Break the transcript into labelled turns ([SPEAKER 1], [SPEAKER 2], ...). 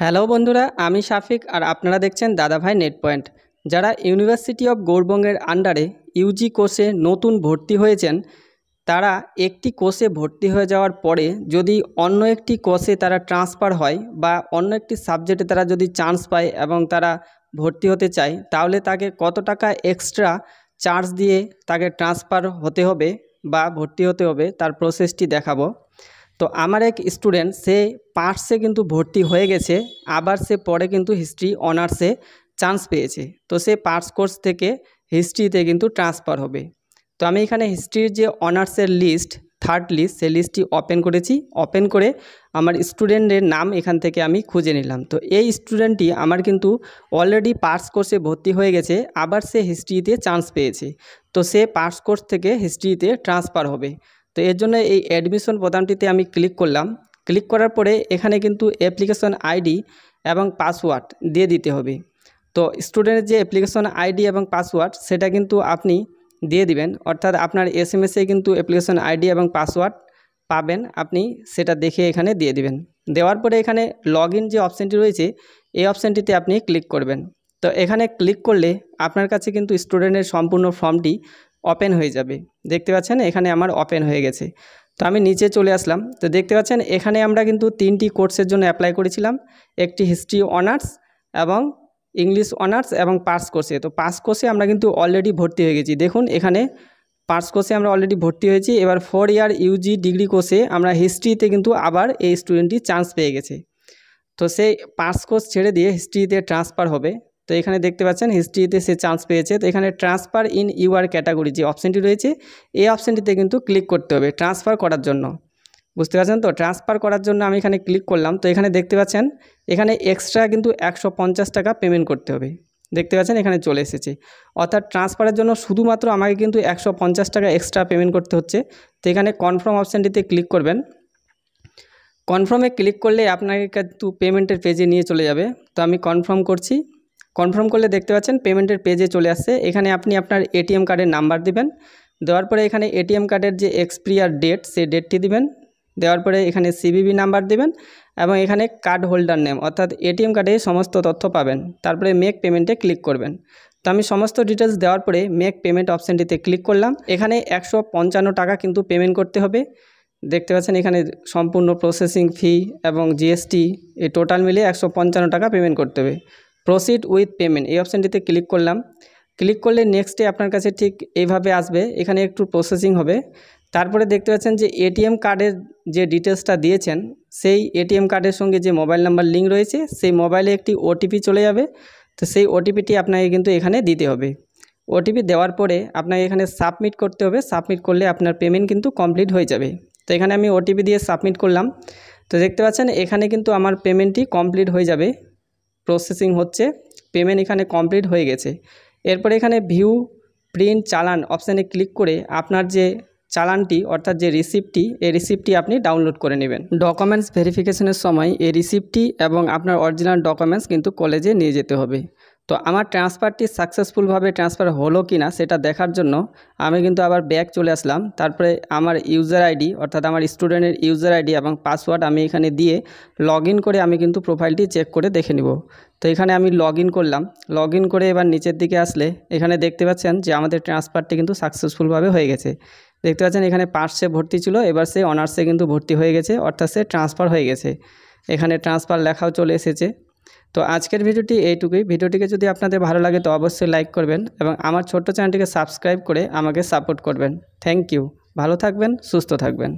[SPEAKER 1] hello বন্ধুরা আমি শাফিক আর আপনারা দেখছেন দাদাভাই নেট পয়েন্ট যারা ইউনিভার্সিটি অফ গৌরবঙ্গের আন্ডারে ইউজি কোর্সে নতুন ভর্তি হয়েছেন তারা একটি কোর্সে ভর্তি হয়ে যাওয়ার পরে যদি অন্য একটি কোর্সে তারা ট্রান্সফার হয় বা অন্য একটি সাবজেক্টে তারা যদি চান্স পায় এবং তারা ভর্তি হতে চায় তাহলে তাকে কত টাকা এক্সট্রা চার্জ দিয়ে তাকে ট্রান্সফার হতে হবে বা ভর্তি হতে হবে তার প্রসেসটি দেখাবো তো আমার এক স্টুডেন্ট সে পার্টসে কিন্তু ভর্তি হয়ে গেছে আবার সে পরে কিন্তু হিস্ট্রি অনার্সে চান্স পেয়েছে তো সে পার্টস কোর্স থেকে হিস্ট্রিতে কিন্তু ট্রান্সফার হবে তো আমি এখানে হিস্ট্রির যে অনার্সের লিস্ট থার্ড লিস্ট সে লিস্টটি ওপেন করেছি ওপেন করে আমার স্টুডেন্টের নাম এখান থেকে আমি খুঁজে নিলাম তো এই স্টুডেন্টটি আমার কিন্তু অলরেডি পার্স কোর্সে ভর্তি হয়ে গেছে আবার সে হিস্ট্রিতে চান্স পেয়েছে তো সে পার্স কোর্স থেকে হিস্ট্রিতে ট্রান্সফার হবে তো এর জন্য এই অ্যাডমিশন বোতামটিতে আমি ক্লিক করলাম ক্লিক করার পরে এখানে কিন্তু অ্যাপ্লিকেশন আইডি এবং পাসওয়ার্ড দিয়ে দিতে হবে তো স্টুডেন্টের যে অ্যাপ্লিকেশন আইডি এবং পাসওয়ার্ড সেটা কিন্তু আপনি দিয়ে দিবেন অর্থাৎ আপনার এস এম এসে কিন্তু অ্যাপ্লিকেশন আইডি এবং পাসওয়ার্ড পাবেন আপনি সেটা দেখে এখানে দিয়ে দিবেন দেওয়ার পরে এখানে লগ যে অপশানটি রয়েছে এই অপশানটিতে আপনি ক্লিক করবেন তো এখানে ক্লিক করলে আপনার কাছে কিন্তু স্টুডেন্টের সম্পূর্ণ ফর্মটি ওপেন হয়ে যাবে দেখতে পাচ্ছেন এখানে আমার ওপেন হয়ে গেছে তো আমি নিচে চলে আসলাম তো দেখতে পাচ্ছেন এখানে আমরা কিন্তু তিনটি কোর্সের জন্য অ্যাপ্লাই করেছিলাম একটি হিস্ট্রি অনার্স এবং ইংলিশ অনার্স এবং পার্স কোর্সে তো পাস কোর্সে আমরা কিন্তু অলরেডি ভর্তি হয়ে গেছি দেখুন এখানে পার্স কোর্সে আমরা অলরেডি ভর্তি হয়েছি এবার ফোর ইয়ার ইউজি ডিগ্রি কোর্সে আমরা হিস্ট্রিতে কিন্তু আবার এই স্টুডেন্টটি চান্স পেয়ে গেছে তো সেই পার্স কোর্স ছেড়ে দিয়ে হিস্ট্রিতে ট্রান্সফার হবে তো এখানে দেখতে পাচ্ছেন হিস্ট্রিতে সে চান্স পেয়েছে তো এখানে ট্রান্সফার ইন ইউআর ক্যাটাগরি যে অপশানটি রয়েছে এই অপশানটিতে কিন্তু ক্লিক করতে হবে ট্রান্সফার করার জন্য বুঝতে পারছেন তো ট্রান্সফার করার জন্য আমি এখানে ক্লিক করলাম তো এখানে দেখতে পাচ্ছেন এখানে এক্সট্রা কিন্তু একশো টাকা পেমেন্ট করতে হবে দেখতে পাচ্ছেন এখানে চলে এসেছে অর্থাৎ ট্রান্সফারের জন্য শুধুমাত্র আমাকে কিন্তু একশো টাকা এক্সট্রা পেমেন্ট করতে হচ্ছে তো এখানে কনফার্ম অপশানটিতে ক্লিক করবেন কনফার্মে ক্লিক করলে আপনাকে কিন্তু পেমেন্টের পেজে নিয়ে চলে যাবে তো আমি কনফার্ম করছি কনফার্ম করলে দেখতে পাচ্ছেন পেমেন্টের পেজে চলে আসছে এখানে আপনি আপনার এটিএম কার্ডের নাম্বার দেবেন দেওয়ার পরে এখানে এটিএম কার্ডের যে এক্সপিরিয়ার ডেট সেই ডেটটি দিবেন দেওয়ার পরে এখানে সিবিবি নাম্বার দিবেন এবং এখানে কার্ড হোল্ডার নেম অর্থাৎ এটিএম কার্ডে সমস্ত তথ্য পাবেন তারপরে মেক পেমেন্টে ক্লিক করবেন তো আমি সমস্ত ডিটেলস দেওয়ার পরে মেক পেমেন্ট অপশানটিতে ক্লিক করলাম এখানে একশো পঞ্চান্ন টাকা কিন্তু পেমেন্ট করতে হবে দেখতে পাচ্ছেন এখানে সম্পূর্ণ প্রসেসিং ফি এবং জিএসটি এই টোটাল মিলিয়ে একশো পঞ্চান্ন টাকা পেমেন্ট করতে হবে প্রসিড উইথ পেমেন্ট এই অপশানটিতে ক্লিক করলাম ক্লিক করলে নেক্সটে আপনার কাছে ঠিক এইভাবে আসবে এখানে একটু প্রসেসিং হবে তারপরে দেখতে পাচ্ছেন যে এটিএম কার্ডের যে ডিটেলসটা দিয়েছেন সেই এটিএম কার্ডের সঙ্গে যে মোবাইল নাম্বার লিঙ্ক রয়েছে সেই মোবাইলে একটি ওটিপি চলে যাবে তো সেই ওটিপিটি আপনাকে কিন্তু এখানে দিতে হবে ওটিপি দেওয়ার পরে আপনাকে এখানে সাবমিট করতে হবে সাবমিট করলে আপনার পেমেন্ট কিন্তু কমপ্লিট হয়ে যাবে তো এখানে আমি ওটিপি দিয়ে সাবমিট করলাম তো দেখতে পাচ্ছেন এখানে কিন্তু আমার পেমেন্টটি কমপ্লিট হয়ে যাবে প্রসেসিং হচ্ছে পেমেন্ট এখানে কমপ্লিট হয়ে গেছে এরপরে এখানে ভিউ প্রিন্ট চালান অপশানে ক্লিক করে আপনার যে চালানটি অর্থাৎ যে রিসিপ্টটি এই রিসিপ্টটি আপনি ডাউনলোড করে নেবেন ডকুমেন্টস ভেরিফিকেশনের সময় এই রিসিপ্টটি এবং আপনার অরিজিনাল ডকুমেন্টস কিন্তু কলেজে নিয়ে যেতে হবে তো আমার ট্রান্সফারটি সাকসেসফুলভাবে ট্রান্সফার হলো কি না সেটা দেখার জন্য আমি কিন্তু আবার ব্যাক চলে আসলাম তারপরে আমার ইউজার আইডি অর্থাৎ আমার স্টুডেন্টের ইউজার আইডি এবং পাসওয়ার্ড আমি এখানে দিয়ে লগ করে আমি কিন্তু প্রোফাইলটি চেক করে দেখে নিব তো এখানে আমি লগ করলাম লগ করে এবার নিচের দিকে আসলে এখানে দেখতে পাচ্ছেন যে আমাদের ট্রান্সফারটি কিন্তু সাকসেসফুলভাবে হয়ে গেছে দেখতে পাচ্ছেন এখানে পার্সে ভর্তি ছিল এবার সে অনার্সে কিন্তু ভর্তি হয়ে গেছে অর্থাৎ সে ট্রান্সফার হয়ে গেছে এখানে ট্রান্সফার লেখাও চলে এসেছে তো আজকের ভিডিওটি এইটুকুই ভিডিওটিকে যদি আপনাদের ভালো লাগে তো অবশ্যই লাইক করবেন এবং আমার ছোট্ট চ্যানেলটিকে সাবস্ক্রাইব করে আমাকে সাপোর্ট করবেন থ্যাংক ইউ ভালো থাকবেন সুস্থ থাকবেন